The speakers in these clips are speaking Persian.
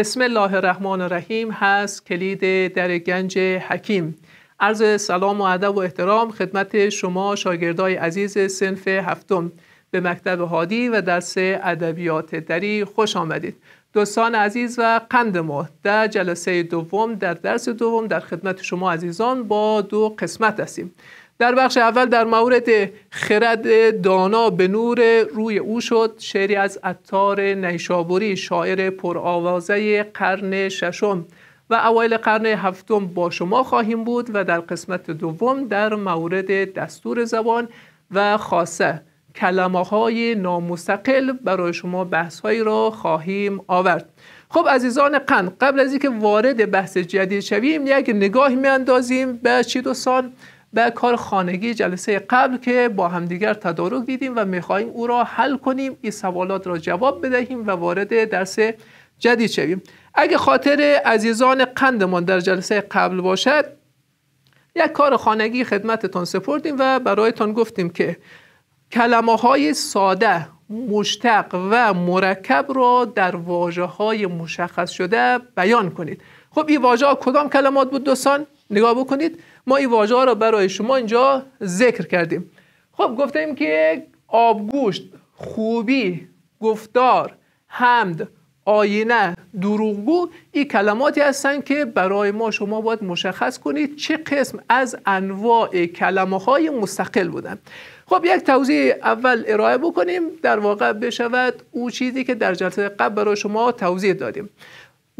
بسم الله الرحمن الرحیم هست کلید در گنج حکیم عرض سلام و ادب و احترام خدمت شما شاگردای عزیز سنف هفتم به مکتب هادی و درس ادبیات دری خوش آمدید دوستان عزیز و قند ما در جلسه دوم در درس دوم در خدمت شما عزیزان با دو قسمت هستیم در بخش اول در مورد خرد دانا به نور روی او شد شعری از اتار نیشابوری شاعر پرآوازه قرن ششم و اوایل قرن هفتم با شما خواهیم بود و در قسمت دوم در مورد دستور زبان و خاصه کلمه های نامستقل برای شما بحث هایی را خواهیم آورد خب عزیزان قن قبل از اینکه وارد بحث جدید شویم یک نگاه میاندازیم به چی دوستان به کار خانگی جلسه قبل که با همدیگر تدارک دیدیم و میخواهیم او را حل کنیم این سوالات را جواب بدهیم و وارد درس جدید شویم اگه خاطر عزیزان قندمان در جلسه قبل باشد یک کار خانگی خدمتتان سپردیم و برایتان گفتیم که کلمه های ساده مشتق و مرکب را در واژه های مشخص شده بیان کنید خب این واژه ها کدام کلمات بود دوستان نگاه بکنید ما این واژه ها را برای شما اینجا ذکر کردیم خب گفتیم که آبگوشت خوبی گفتار حمد آینه دروغگو این کلماتی هستند که برای ما شما باید مشخص کنید چه قسم از انواع کلمه های مستقل بودن خب یک توضیح اول ارائه بکنیم در واقع بشود او چیزی که در جلسه قبل برای شما توضیح دادیم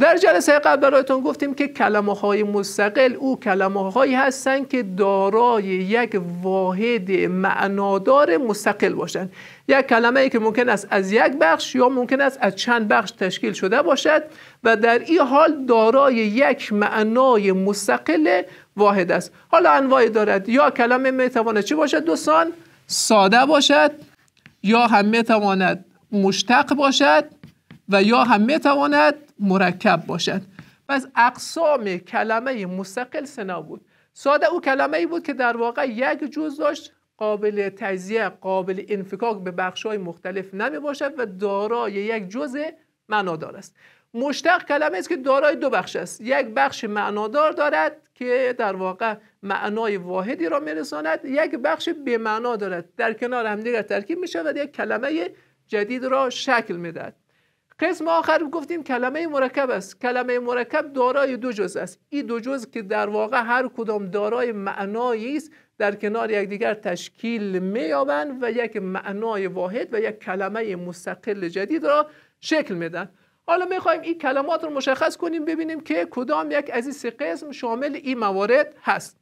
در جلسه قبل برایتون گفتیم که کلمه های مستقل او کلمه هایی هستند که دارای یک واحد معنادار مستقل باشند یک کلمه ای که ممکن است از یک بخش یا ممکن است از چند بخش تشکیل شده باشد و در این حال دارای یک معنای مستقل واحد است حالا انواعی دارد یا کلمه میتواند چی باشد دوستان ساده باشد یا هم میتواند مشتق باشد و یا هم میتواند مرکب باشد پس اقسام کلمه مستقل سنا بود ساده او کلمه ای بود که در واقع یک جز داشت قابل تجزیه قابل انفکاک به بخش های مختلف نمی باشد و دارای یک جزء معنادار است مشتق کلمه است که دارای دو بخش است یک بخش معنادار دارد که در واقع معنای واحدی را میرساند یک بخش بمعنا دارد در کنار همدیگر ترکیب می شود یک کلمه جدید را شکل میدهد قسم آخر گفتیم کلمه مرکب است کلمه مرکب دارای دو جز است این دو جز که در واقع هر کدام دارای معنایی است در کنار یکدیگر تشکیل مییابند و یک معنای واحد و یک کلمه مستقل جدید را شکل میدن حالا میخوایم این کلمات رو مشخص کنیم ببینیم که کدام یک از این سه قسم شامل این موارد هست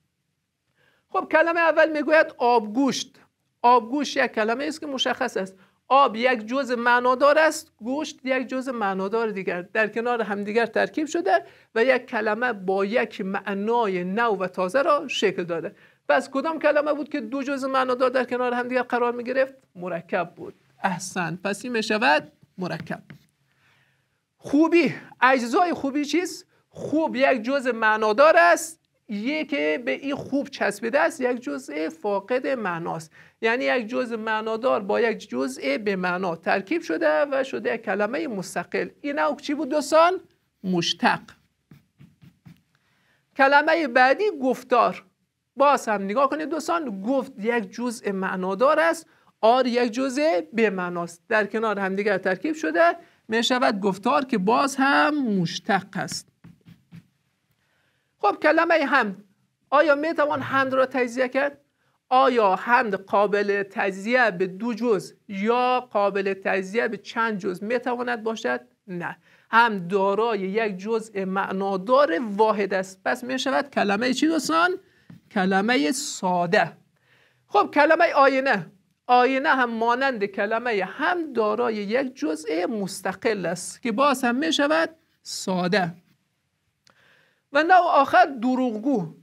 خب کلمه اول میگوید آبگوشت آبگوشت یک کلمه است که مشخص است آب یک جزء معنادار است گوشت یک جزء معنادار دیگر در کنار همدیگر ترکیب شده و یک کلمه با یک معنای نو و تازه را شکل داده پس کدام کلمه بود که دو جزء معنادار در کنار همدیگر قرار می گرفت مرکب بود احسن پس این می شود مرکب خوبی اجزای خوبی چیست خوب یک جزء معنادار است یکی به این خوب چسبیده است یک جزء فاقد معناست یعنی یک جزء معنادار با یک جزء به معنا ترکیب شده و شده کلمه مستقل این او چی بود دوستان مشتق کلمه بعدی گفتار باز هم نگاه کنید دوستان گفت یک جزء معنادار است آر یک جزء به معناست در کنار همدیگر ترکیب شده می شود گفتار که باز هم مشتق است خب کلمه هم آیا می توان هند را تجزیه کرد آیا همد قابل تجزیه به دو جز یا قابل تجزیه به چند جز میتواند باشد؟ نه هم دارای یک جزء معنادار واحد است پس میشود کلمه چی دوستان؟ کلمه ساده خب کلمه آینه آینه هم مانند کلمه هم دارای یک جزء مستقل است که باز هم می ساده و نو آخر دروغگو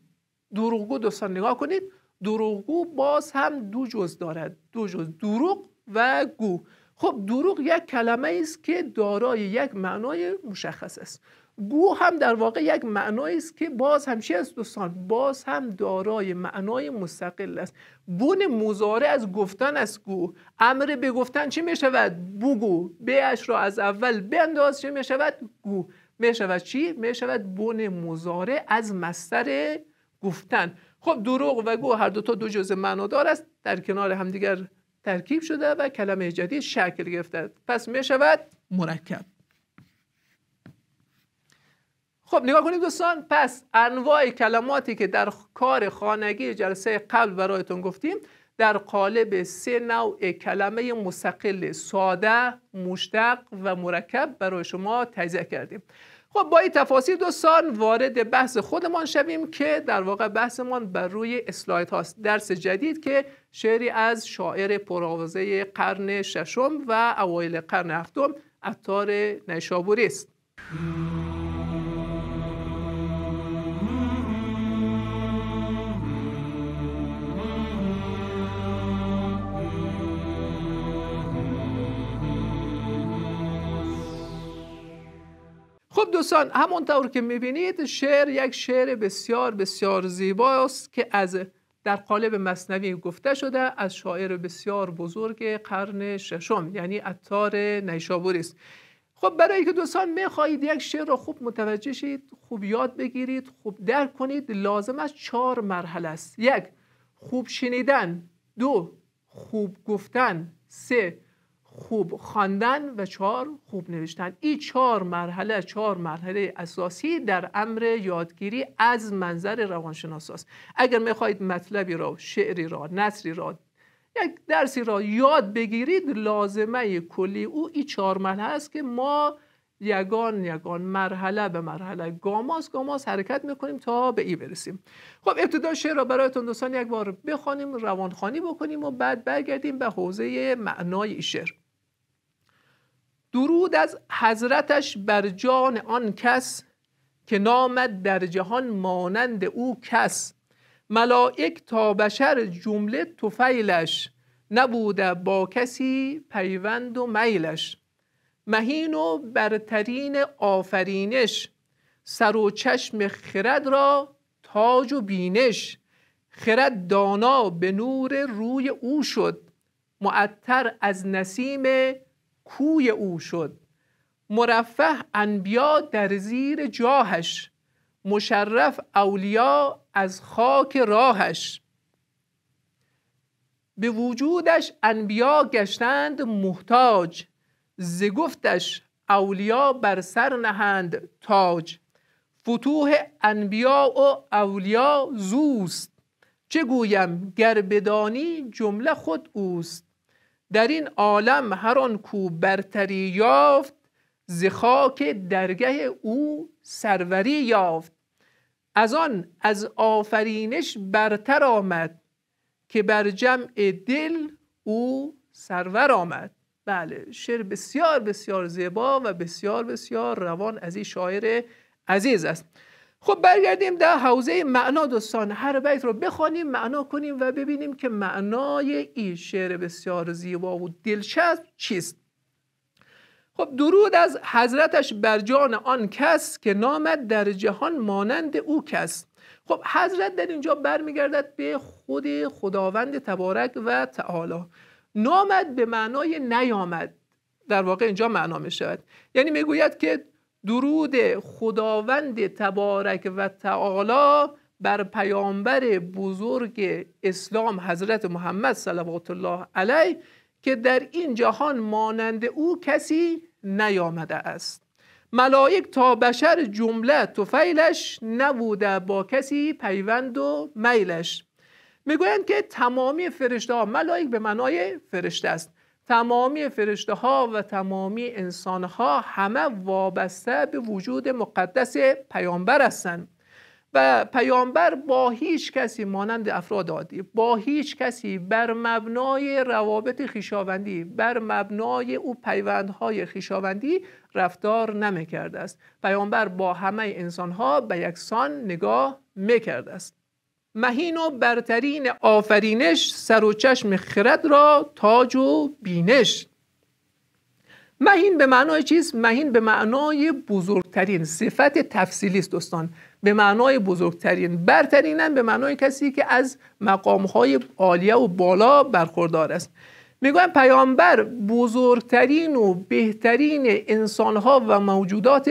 دروغگو دوستان نگاه کنید دروغگو باز هم دو جز دارد دو جز دروغ و گو خب دروغ یک کلمه است که دارای یک معنای مشخص است گو هم در واقع یک معنای است که باز هم چی است دوستان باز هم دارای معنای مستقل است بون مزاره از گفتن است گو امر به گفتن چی می شود بگو بهش را از اول بنداز چی می شود گو می شود چی می شود بون مزاره از مستر گفتن خب دروغ و گو هر دو تا دو جزء معنادار است در کنار همدیگر ترکیب شده و کلمه جدید شکل گرفته پس می شود مرکب خب نگاه کنید دوستان پس انواع کلماتی که در کار خانگی جلسه قبل برایتون گفتیم در قالب سه نوع کلمه مستقل ساده، مشتق و مرکب برای شما تجزیه کردیم خب با این تفاصیل دوستان وارد بحث خودمان شویم که در واقع بحثمان بر روی اسلایت هاست درس جدید که شعری از شاعر پرآوازه قرن ششم و اوایل قرن هفتم عطار نیشابوری است دوستان همونطور که میبینید شعر یک شعر بسیار بسیار زیباست که از در قالب مصنوی گفته شده از شاعر بسیار بزرگ قرن ششم یعنی اتار نیشابوری است خب برای که دوستان میخواهید یک شعر را خوب متوجه شید خوب یاد بگیرید خوب درک کنید لازم است چهار مرحله است یک خوب شنیدن دو خوب گفتن سه خوب خواندن و چهار خوب نوشتن این چهار مرحله چهار مرحله اساسی در امر یادگیری از منظر روانشناس است اگر میخواهید مطلبی را شعری را نصری را یک درسی را یاد بگیرید لازمه کلی او این چهار مرحله است که ما یگان یگان مرحله به مرحله گاماس گاماس حرکت میکنیم تا به ای برسیم خب ابتدا شعر را برایتون دوستان یک بار بخوانیم روانخانی بکنیم و بعد برگردیم به حوزه معنای شعر درود از حضرتش بر جان آن کس که نامد در جهان مانند او کس ملائک تا بشر جمله توفیلش نبوده با کسی پیوند و میلش مهین و برترین آفرینش سر و چشم خرد را تاج و بینش خرد دانا به نور روی او شد معطر از نسیم کوی او شد مرفه انبیا در زیر جاهش مشرف اولیا از خاک راهش به وجودش انبیا گشتند محتاج ز گفتش اولیا بر سر نهند تاج فتوح انبیا و اولیا زوست چه گویم گر بدانی جمله خود اوست در این عالم هر آن کو برتری یافت ز خاک درگه او سروری یافت از آن از آفرینش برتر آمد که بر جمع دل او سرور آمد بله شعر بسیار بسیار زیبا و بسیار بسیار روان از این شاعر عزیز است خب برگردیم در حوزه معنا دوستان هر بیت رو بخوانیم معنا کنیم و ببینیم که معنای این شعر بسیار زیبا و دلچسب چیست خب درود از حضرتش بر جان آن کس که نامد در جهان مانند او کس خب حضرت در اینجا برمیگردد به خود خداوند تبارک و تعالی نامد به معنای نیامد در واقع اینجا معنا می شود یعنی میگوید که درود خداوند تبارک و تعالی بر پیامبر بزرگ اسلام حضرت محمد صلی الله علیه که در این جهان مانند او کسی نیامده است ملائک تا بشر جمله توفیلش نبوده با کسی پیوند و میلش میگویند که تمامی فرشته ها ملائک به معنای فرشته است تمامی فرشته ها و تمامی انسان ها همه وابسته به وجود مقدس پیامبر هستند و پیامبر با هیچ کسی مانند افراد عادی با هیچ کسی بر مبنای روابط خیشاوندی بر مبنای او پیوندهای خیشاوندی رفتار نمیکرده است پیامبر با همه ها به یکسان نگاه میکرده است مهین و برترین آفرینش سر و چشم خرد را تاج و بینش مهین به معنای چیست؟ مهین به معنای بزرگترین صفت تفصیلی است دوستان به معنای بزرگترین برترینن به معنای کسی که از مقامهای عالیه و بالا برخوردار است میگویم پیامبر بزرگترین و بهترین انسانها و موجودات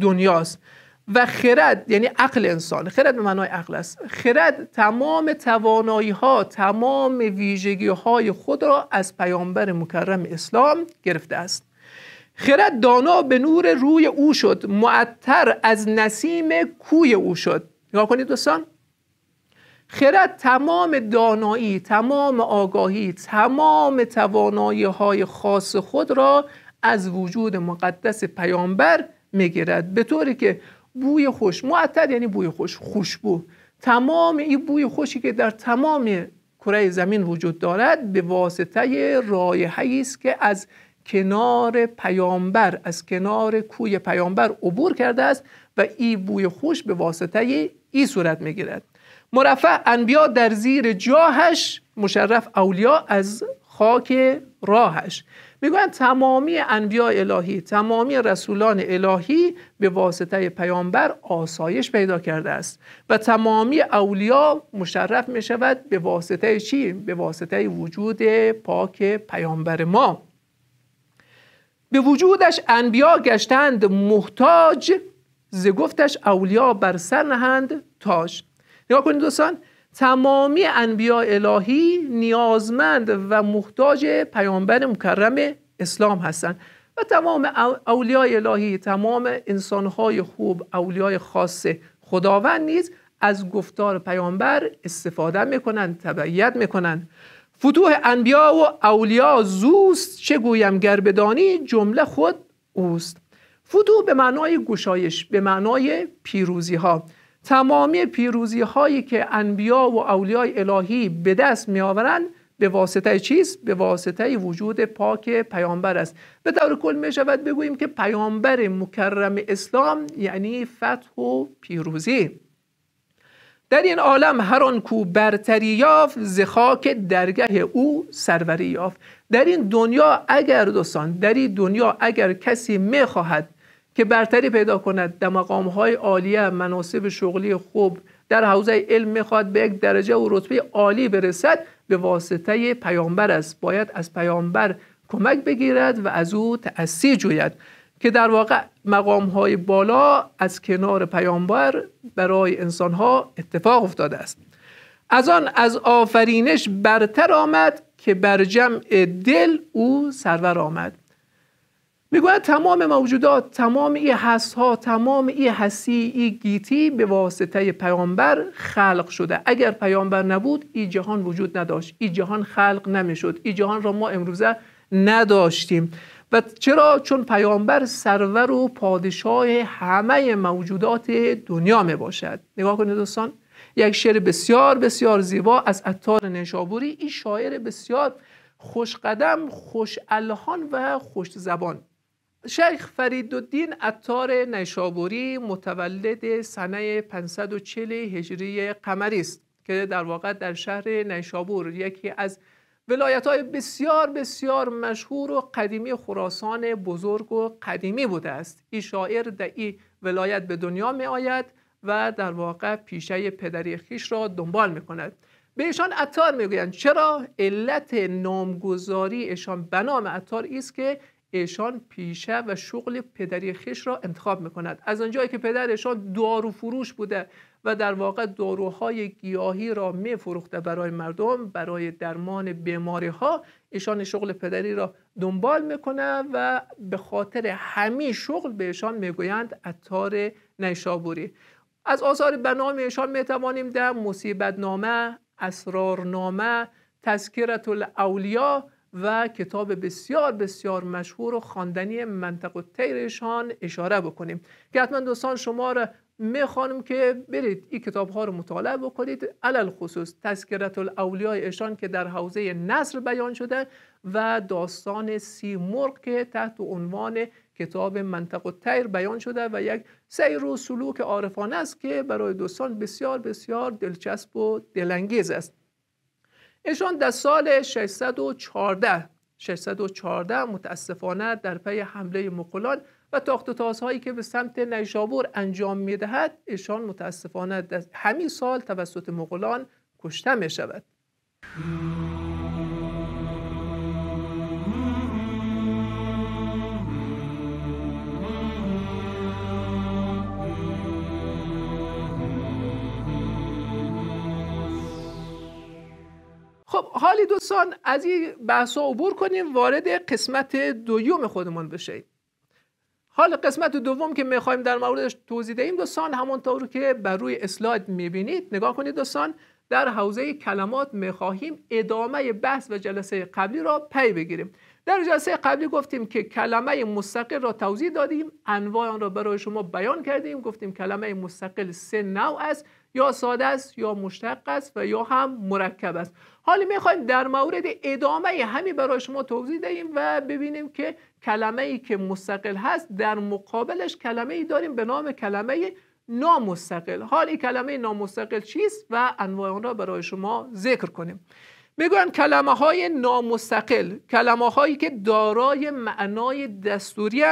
دنیاست و خرد یعنی عقل انسان خرد به معنای عقل است خرد تمام توانایی ها تمام ویژگی های خود را از پیامبر مکرم اسلام گرفته است خرد دانا به نور روی او شد معطر از نسیم کوی او شد نگاه کنید دوستان خرد تمام دانایی تمام آگاهی تمام توانایی های خاص خود را از وجود مقدس پیامبر میگیرد به طوری که بوی خوش معطر یعنی بوی خوش خوشبو تمام این بوی خوشی که در تمام کره زمین وجود دارد به واسطه رایحه‌ای است که از کنار پیامبر از کنار کوی پیامبر عبور کرده است و این بوی خوش به واسطه این صورت میگیرد مرفع انبیا در زیر جاهش مشرف اولیا از خاک راهش میگویند تمامی انبیاء الهی تمامی رسولان الهی به واسطه پیامبر آسایش پیدا کرده است و تمامی اولیا مشرف می شود به واسطه چی؟ به واسطه وجود پاک پیامبر ما به وجودش انبیا گشتند محتاج ز گفتش اولیا بر سر نهند تاج نگاه کنید دوستان تمامی انبیاء الهی نیازمند و محتاج پیامبر مکرم اسلام هستند و تمام اولیای الهی تمام انسانهای خوب اولیای خاص خداوند نیز از گفتار پیامبر استفاده میکنند تبعیت میکنند فتوح انبیا و اولیا زوست چه گویم گر بدانی جمله خود اوست فتوح به معنای گشایش به معنای پیروزی ها تمامی پیروزی هایی که انبیا و اولیای الهی به دست می به واسطه چیست؟ به واسطه وجود پاک پیامبر است به طور کل می شود بگوییم که پیامبر مکرم اسلام یعنی فتح و پیروزی در این عالم هر آن کو برتری یافت ز خاک درگه او سروری یافت در این دنیا اگر دوستان در این دنیا اگر کسی میخواهد که برتری پیدا کند در مقام های عالیه مناسب شغلی خوب در حوزه علم میخواد به یک درجه و رتبه عالی برسد به واسطه پیامبر است باید از پیامبر کمک بگیرد و از او تأثیر جوید که در واقع مقام های بالا از کنار پیامبر برای انسان ها اتفاق افتاده است از آن از آفرینش برتر آمد که بر جمع دل او سرور آمد میگوید تمام موجودات تمام ای هست ها تمام ای هستی ای گیتی به واسطه پیامبر خلق شده اگر پیامبر نبود این جهان وجود نداشت این جهان خلق نمیشد ای جهان را ما امروزه نداشتیم و چرا چون پیامبر سرور و پادشاه همه موجودات دنیا می باشد نگاه کنید دوستان یک شعر بسیار بسیار زیبا از عطار نشابوری این شاعر بسیار خوشقدم قدم و خوش زبان شیخ فریدالدین عطار نیشابوری متولد سنه 540 هجری قمری است که در واقع در شهر نیشابور یکی از ولایت های بسیار بسیار مشهور و قدیمی خراسان بزرگ و قدیمی بوده است این شاعر در این ولایت به دنیا می آید و در واقع پیشه پدری خیش را دنبال می کند به ایشان عطار میگویند چرا علت نامگذاری ایشان بنام عطار است که ایشان پیشه و شغل پدری خش را انتخاب میکند از آنجایی که پدرشان دارو فروش بوده و در واقع داروهای گیاهی را میفروخته برای مردم برای درمان بیماری ها ایشان شغل پدری را دنبال میکنه و به خاطر همین شغل به ایشان میگویند اتار نیشابوری از آثار بنام ایشان میتوانیم در مصیبت نامه نامه تذکرت الاولیا و کتاب بسیار بسیار مشهور و خواندنی منطق و تیرشان اشاره بکنیم که حتما دوستان شما را میخوانم که برید این کتاب ها رو مطالعه بکنید علل خصوص تذکرت الاولیای ایشان که در حوزه نصر بیان شده و داستان سی که تحت عنوان کتاب منطق و تیر بیان شده و یک سیر و سلوک عارفانه است که برای دوستان بسیار بسیار دلچسب و دلانگیز است ایشان در سال 614 614 متاسفانه در پی حمله مقلان و تاخت و تازهایی که به سمت نیشابور انجام میدهد ایشان متاسفانه در همین سال توسط مقلان کشته می شود خب حالی دوستان از این بحث عبور کنیم وارد قسمت دوم خودمون بشیم حال قسمت دوم که میخوایم در موردش توضیح دهیم دوستان همونطور که بر روی اسلاید میبینید نگاه کنید دوستان در حوزه کلمات میخواهیم ادامه بحث و جلسه قبلی را پی بگیریم در جلسه قبلی گفتیم که کلمه مستقل را توضیح دادیم انواع آن را برای شما بیان کردیم گفتیم کلمه مستقل سه نوع است یا ساده است یا مشتق است و یا هم مرکب است حالا میخوایم در مورد ادامه همین برای شما توضیح دهیم و ببینیم که کلمه ای که مستقل هست در مقابلش کلمه ای داریم به نام کلمه نامستقل حالی کلمه نامستقل چیست و انواع را برای شما ذکر کنیم میگویند کلمه های نامستقل کلمه هایی که دارای معنای دستوری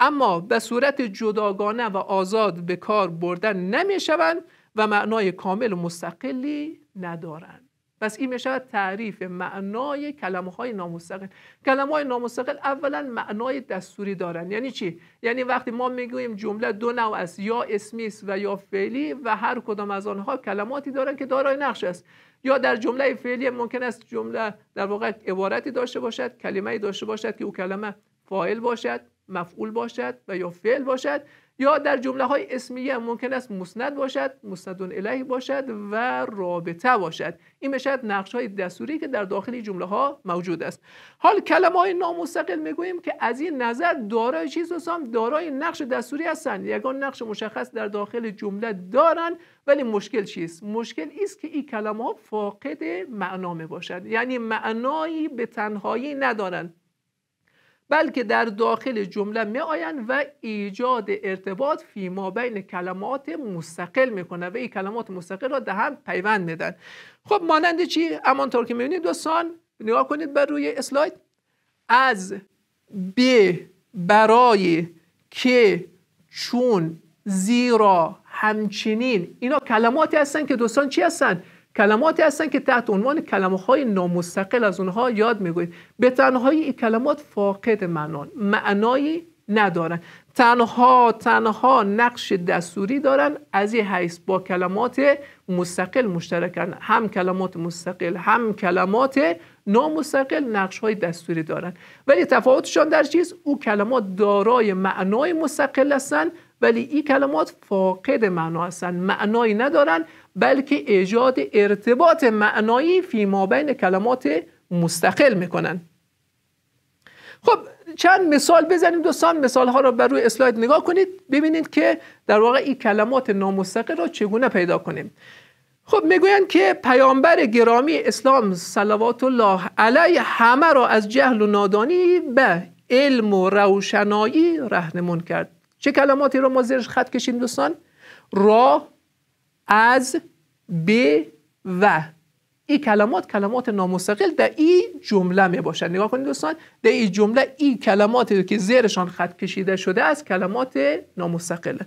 اما به صورت جداگانه و آزاد به کار بردن نمیشوند و معنای کامل و مستقلی ندارند پس این میشه تعریف معنای کلمه های نامستقل کلمه های نامستقل اولا معنای دستوری دارن یعنی چی یعنی وقتی ما میگوییم جمله دو نوع است یا اسمی است و یا فعلی و هر کدام از آنها کلماتی دارند که دارای نقش است یا در جمله فعلی ممکن است جمله در واقع عبارتی داشته باشد کلمه داشته باشد که او کلمه فاعل باشد مفعول باشد و یا فعل باشد یا در جمله های اسمیه ممکن است مسند باشد مسند الیه باشد و رابطه باشد این بشد نقش های دستوری که در داخل جمله ها موجود است حال کلمه های نامستقل میگوییم که از این نظر دارای چیز هم دارای نقش دستوری هستند یگان نقش مشخص در داخل جمله دارند ولی مشکل چیست مشکل است که این کلمه ها فاقد معنا باشد یعنی معنایی به تنهایی ندارند بلکه در داخل جمله می آیند و ایجاد ارتباط فیما بین کلمات مستقل میکنن و این کلمات مستقل را ده هم پیوند دن. خب مانند چی همانطور که بینید دوستان نگاه کنید بر روی اسلاید از به برای که چون زیرا همچنین اینا کلماتی هستن که دوستان چی هستن کلماتی هستن که تحت عنوان کلمه های نامستقل از اونها یاد میگوید به تنهایی این کلمات فاقد معنای معنایی ندارن تنها تنها نقش دستوری دارن از این حیث با کلمات مستقل مشترکن هم کلمات مستقل هم کلمات نامستقل نقش های دستوری دارن ولی تفاوتشان در چیز او کلمات دارای معنای مستقل هستند ولی این کلمات فاقد معنا هستند معنایی ندارن بلکه ایجاد ارتباط معنایی فی ما بین کلمات مستقل میکنن خب چند مثال بزنیم دوستان مثال ها رو بر روی اسلاید نگاه کنید ببینید که در واقع این کلمات نامستقل را چگونه پیدا کنیم خب میگویند که پیامبر گرامی اسلام صلوات الله علیه همه را از جهل و نادانی به علم و روشنایی رهنمون کرد چه کلماتی رو ما زیرش خط کشیم دوستان راه از به و این کلمات کلمات نامستقل در این جمله می باشد نگاه کنید دوستان در این جمله این کلمات که زیرشان خط کشیده شده از کلمات نامستقل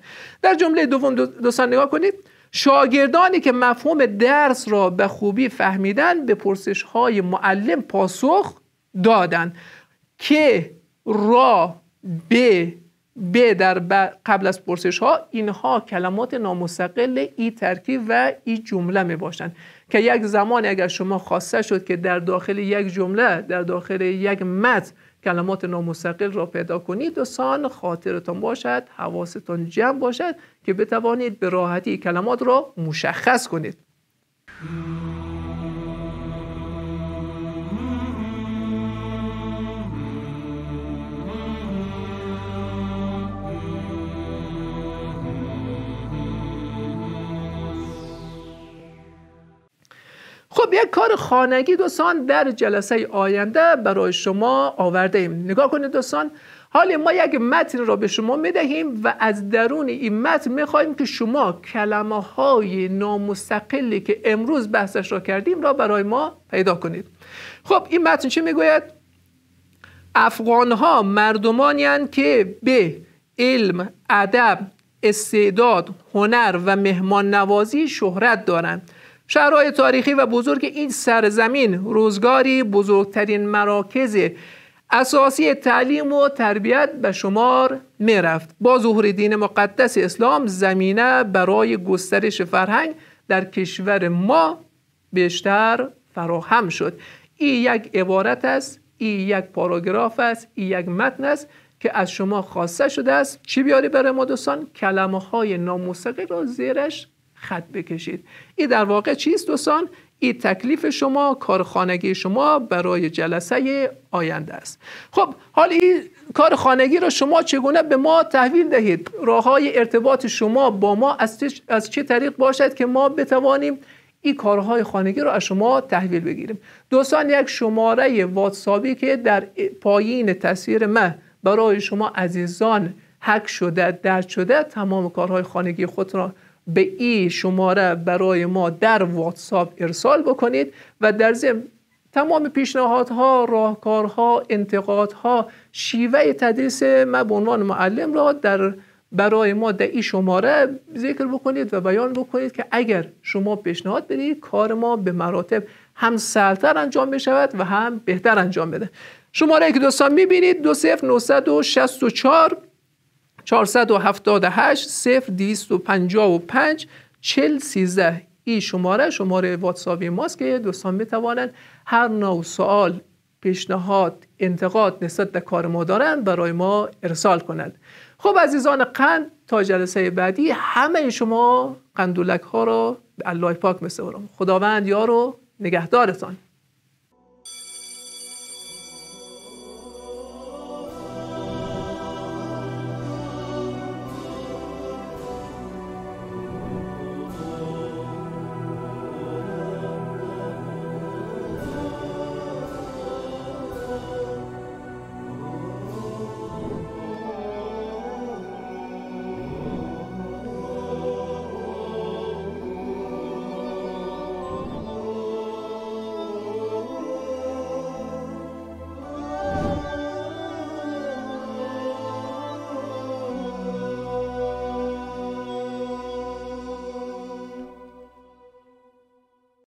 در جمله دوم دوستان نگاه کنید شاگردانی که مفهوم درس را به خوبی فهمیدن به پرسش های معلم پاسخ دادن که را به ب در قبل از پرسش ها اینها کلمات نامستقل ای ترکیب و ای جمله می باشند که یک زمان اگر شما خواسته شد که در داخل یک جمله در داخل یک متن کلمات نامستقل را پیدا کنید دوستان خاطرتان باشد حواستان جمع باشد که بتوانید به راحتی کلمات را مشخص کنید خب یک کار خانگی دوستان در جلسه آینده برای شما آورده ایم نگاه کنید دوستان حالا ما یک متن را به شما میدهیم و از درون این متن میخواهیم که شما کلمه های نامستقلی که امروز بحثش را کردیم را برای ما پیدا کنید خب این متن چی میگوید؟ افغان ها مردمانی که به علم، ادب، استعداد، هنر و مهمان نوازی شهرت دارند شهرهای تاریخی و بزرگ این سرزمین روزگاری بزرگترین مراکز اساسی تعلیم و تربیت به شمار میرفت. با ظهور دین مقدس اسلام زمینه برای گسترش فرهنگ در کشور ما بیشتر فراهم شد این یک عبارت است ای یک پاراگراف است ای یک متن است که از شما خواسته شده است چی بیاری برای ما دوستان کلمه های ناموسقی را زیرش خط بکشید این در واقع چیست دوستان این تکلیف شما کارخانگی شما برای جلسه آینده است خب حال این کار خانگی را شما چگونه به ما تحویل دهید راه های ارتباط شما با ما از چه, از چه طریق باشد که ما بتوانیم این کارهای خانگی را از شما تحویل بگیریم دوستان یک شماره واتسابی که در پایین تصویر من برای شما عزیزان حک شده درد شده تمام کارهای خانگی خود را به این شماره برای ما در واتساپ ارسال بکنید و در ضمن تمام پیشنهادها، راهکارها، انتقادها، شیوه تدریس ما به عنوان معلم را در برای ما در این شماره ذکر بکنید و بیان بکنید که اگر شما پیشنهاد بدید کار ما به مراتب هم سرتر انجام می شود و هم بهتر انجام بده شماره که دوستان بینید دو صفر 478 0255 255 40 13 ای شماره شماره واتساپی ماست که دوستان میتوانند هر نوع سوال پیشنهاد انتقاد نسبت به کار ما دارند برای ما ارسال کنند خب عزیزان قند تا جلسه بعدی همه شما قندولک ها را به الله پاک میسپارم خداوند یار و نگهدارتان